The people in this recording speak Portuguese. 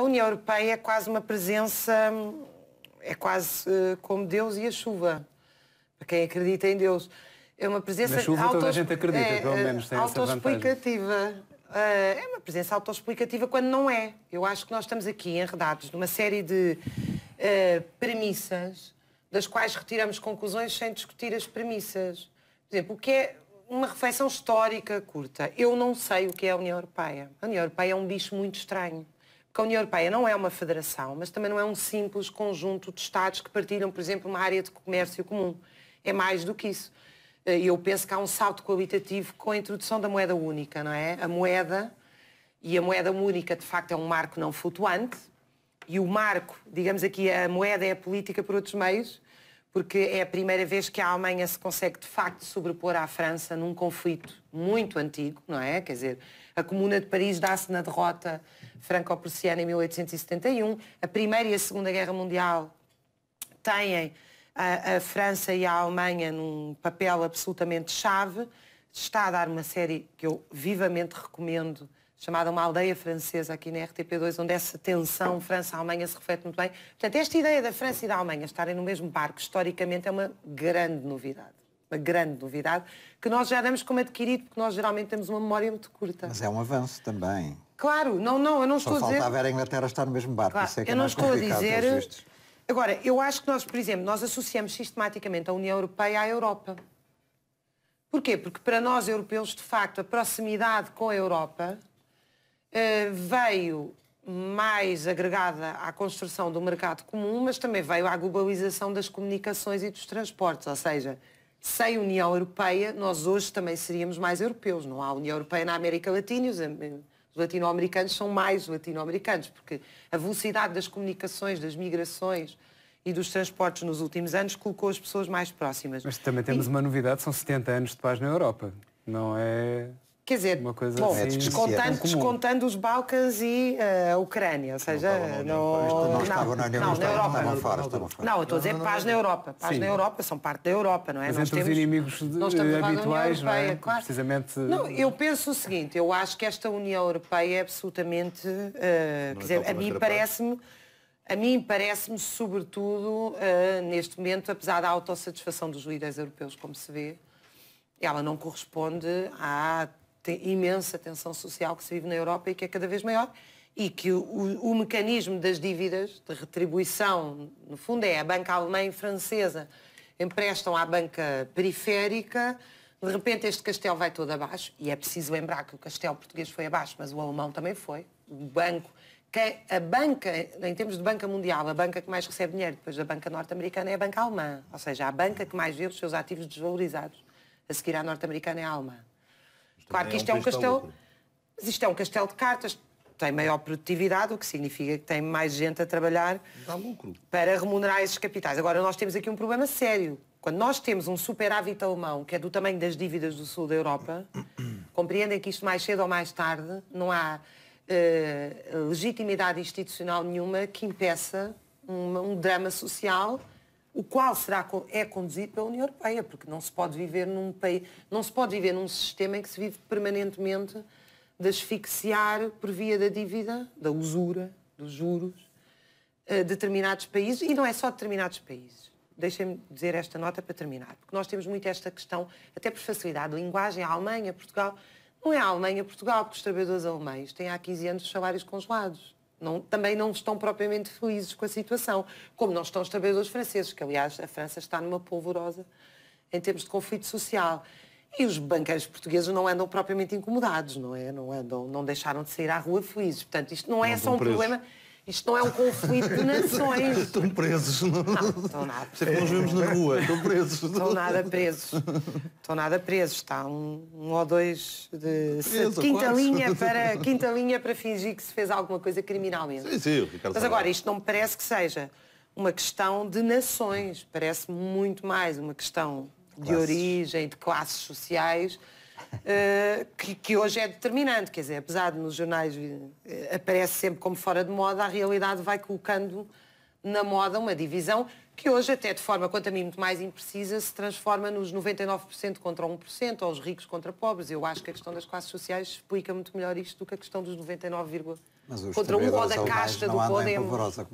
a União Europeia é quase uma presença, é quase uh, como Deus e a chuva, para quem acredita em Deus. É uma presença... Na chuva auto... toda a gente acredita, é, pelo eh, menos tem Autoexplicativa. Uh, é uma presença autoexplicativa quando não é. Eu acho que nós estamos aqui enredados numa série de uh, premissas das quais retiramos conclusões sem discutir as premissas. Por exemplo, o que é uma reflexão histórica curta? Eu não sei o que é a União Europeia. A União Europeia é um bicho muito estranho que a União Europeia não é uma federação, mas também não é um simples conjunto de Estados que partilham, por exemplo, uma área de comércio comum. É mais do que isso. Eh, eu penso que há um salto qualitativo com a introdução da moeda única, não é? A moeda, e a moeda única de facto é um marco não flutuante, e o marco, digamos aqui, a moeda é a política por outros meios, porque é a primeira vez que a Alemanha se consegue de facto sobrepor à França num conflito muito antigo, não é? Quer dizer, a Comuna de Paris dá-se na derrota franco-prussiana em 1871, a Primeira e a Segunda Guerra Mundial têm a, a França e a Alemanha num papel absolutamente chave, está a dar uma série que eu vivamente recomendo chamada Uma Aldeia Francesa, aqui na RTP2, onde essa tensão França-Alemanha se reflete muito bem. Portanto, esta ideia da França e da Alemanha estarem no mesmo barco, historicamente, é uma grande novidade. Uma grande novidade, que nós já damos como adquirido, porque nós geralmente temos uma memória muito curta. Mas é um avanço também. Claro, não, não, eu não Só estou a dizer... Só faltava a Inglaterra estar no mesmo barco, claro, isso é que é eu é não estou a dizer... Agora, eu acho que nós, por exemplo, nós associamos sistematicamente a União Europeia à Europa. Porquê? Porque para nós europeus, de facto, a proximidade com a Europa eh, veio mais agregada à construção do mercado comum, mas também veio à globalização das comunicações e dos transportes, ou seja, sem União Europeia, nós hoje também seríamos mais europeus. Não há União Europeia na América Latina e os, latino-americanos são mais latino-americanos, porque a velocidade das comunicações, das migrações e dos transportes nos últimos anos colocou as pessoas mais próximas. Mas também temos e... uma novidade, são 70 anos de paz na Europa. Não é Quer dizer, Uma coisa bom, assim, descontando, é descontando os Balcãs e uh, a Ucrânia, ou seja, não, tá não, não, não na União, não, na Não, eu estou a dizer paz na Europa. Paz Sim. na Europa, são parte da Europa, não é? Mas nós entre temos, os inimigos nós habituais, não é? Claro. Precisamente... Não, eu penso o seguinte, eu acho que esta União Europeia é absolutamente... Uh, quer é dizer, a mim parece-me... A mim parece-me, sobretudo, uh, neste momento, apesar da autossatisfação dos líderes europeus, como se vê, ela não corresponde à tem imensa tensão social que se vive na Europa e que é cada vez maior e que o, o, mecanismo das dívidas de retribuição, no fundo é a banca alemã e francesa emprestam à banca periférica, de repente este castelo vai todo abaixo, e é preciso lembrar que o castelo português foi abaixo, mas o alemão também foi, o banco, que a banca, em termos de banca mundial, a banca que mais recebe dinheiro depois da banca norte-americana é a banca alemã, ou seja, a banca que mais vê os seus ativos desvalorizados, a seguir à norte-americana é a alemã. Claro que é isto é um, é um castelo. Mas isto é um castelo de cartas. Tem maior produtividade, o que significa que tem mais gente a trabalhar para remunerar esses capitais. Agora, nós temos aqui um problema sério. Quando nós temos um superávit alemão, que é do tamanho das dívidas do sul da Europa, compreendem que isto mais cedo ou mais tarde não há uh, legitimidade institucional nenhuma que impeça um, um drama social o qual será, é conduzido pela União Europeia, porque não se pode viver num país, não se pode viver num sistema em que se vive permanentemente de asfixiar por via da dívida, da usura, dos juros, eh, determinados países, e não é só determinados países. Deixem-me dizer esta nota para terminar, porque nós temos muito esta questão, até por facilidade de linguagem, a Alemanha, Portugal, não é a Alemanha, Portugal, porque os trabalhadores alemães têm há 15 anos salários congelados não, também não estão propriamente felizes com a situação, como não estão os trabalhadores franceses, que aliás a França está numa polvorosa em termos de conflito social. E os banqueiros portugueses não andam propriamente incomodados, não é? Não andam, não deixaram de sair à rua felizes. Portanto, isto não é não só um problema isto não é um conflito de nações. Estão presos. Não, estão nada. Por é que nós vemos na rua. Estão presos. Estão nada presos. Estão nada presos. Está um, um ou dois de Preso, quinta, linha para, quinta linha para fingir que se fez alguma coisa criminalmente. Sim, sim, Ricardo Mas agora, isto não me parece que seja uma questão de nações. Parece muito mais uma questão de origem, de classes sociais eh, que, que, hoje é determinante. Quer dizer, apesar de nos jornais eh, aparece sempre como fora de moda, a realidade vai colocando na moda uma divisão que hoje, até de forma, quanto a mim, muito mais imprecisa, se transforma nos 99% contra 1%, ou os ricos contra pobres. Eu acho que a questão das classes sociais explica muito melhor isto do que a questão dos 99, contra 1% ou da casta do Podemos.